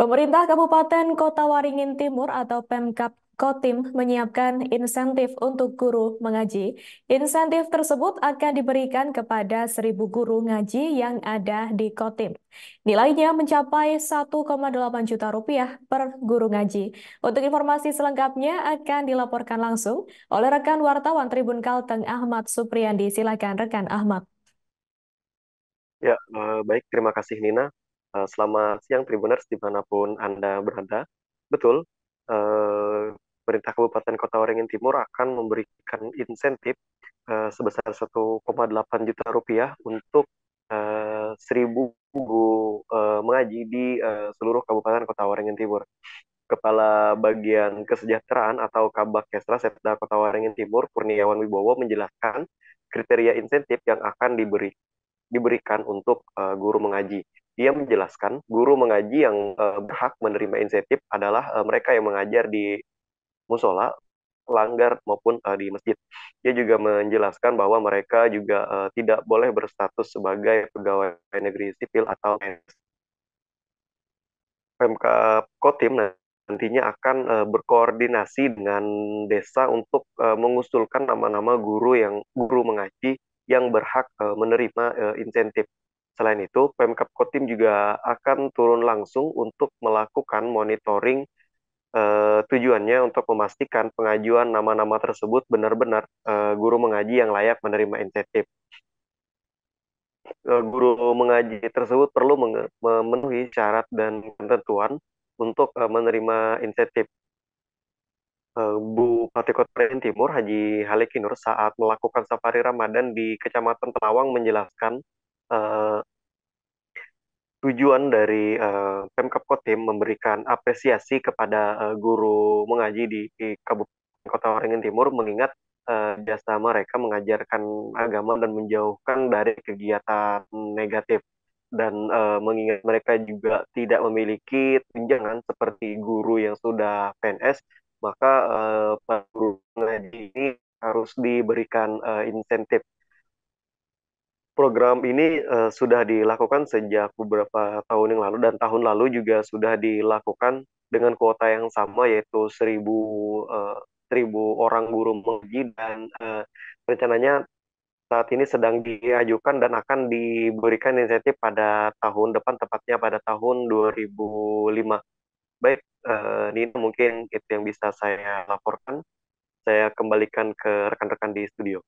Pemerintah Kabupaten Kota Waringin Timur atau Pemkap Kotim menyiapkan insentif untuk guru mengaji. Insentif tersebut akan diberikan kepada 1.000 guru ngaji yang ada di Kotim. Nilainya mencapai 1,8 juta rupiah per guru ngaji. Untuk informasi selengkapnya akan dilaporkan langsung oleh rekan wartawan Tribun Kalteng Ahmad Supriyandi. Silakan rekan Ahmad. Ya, eh, baik. Terima kasih Nina. Eh, selamat siang Tribuners dimanapun Anda berada. Betul, Perintah pemerintah Kabupaten Kota Waringin Timur akan memberikan insentif eh, sebesar 1,8 juta rupiah untuk eh, seribu 1000 guru mengaji di seluruh Kabupaten Kota Waringin Timur. Kepala Bagian Kesejahteraan atau Kabak Kesra Setda Kota Waringin Timur Kurniawan Wibowo menjelaskan kriteria insentif yang akan diberi, diberikan untuk guru mengaji dia menjelaskan guru mengaji yang uh, berhak menerima insentif adalah uh, mereka yang mengajar di musola, langgar maupun uh, di masjid. Dia juga menjelaskan bahwa mereka juga uh, tidak boleh berstatus sebagai pegawai negeri sipil atau PMK Kotim nantinya akan uh, berkoordinasi dengan desa untuk uh, mengusulkan nama-nama guru yang guru mengaji yang berhak uh, menerima uh, insentif Selain itu, Pemkap Kotim juga akan turun langsung untuk melakukan monitoring eh, tujuannya untuk memastikan pengajuan nama-nama tersebut benar-benar eh, guru mengaji yang layak menerima insentif. Eh, guru mengaji tersebut perlu memenuhi syarat dan ketentuan untuk eh, menerima insentif. Bu eh, Bupati Kota Timur Haji Halikinur saat melakukan safari Ramadan di Kecamatan Telawang menjelaskan uh, tujuan dari uh, Pemkap Kotim memberikan apresiasi kepada uh, guru mengaji di, di Kabupaten Kota Waringin Timur mengingat uh, jasa mereka mengajarkan agama dan menjauhkan dari kegiatan negatif dan uh, mengingat mereka juga tidak memiliki tunjangan seperti guru yang sudah PNS maka uh, guru mengaji ini harus diberikan uh, insentif program ini uh, sudah dilakukan sejak beberapa tahun yang lalu dan tahun lalu juga sudah dilakukan dengan kuota yang sama yaitu seribu uh, eh, 1000 orang guru mengaji dan uh, rencananya saat ini sedang diajukan dan akan diberikan insentif pada tahun depan tepatnya pada tahun 2005. Baik, uh, ini mungkin itu yang bisa saya laporkan. Saya kembalikan ke rekan-rekan di studio.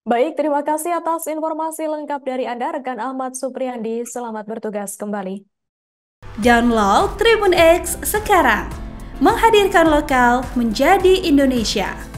Baik, terima kasih atas informasi lengkap dari Anda, rekan Ahmad Supriyandi. Selamat bertugas kembali. Download Tribun X sekarang. Menghadirkan lokal menjadi Indonesia.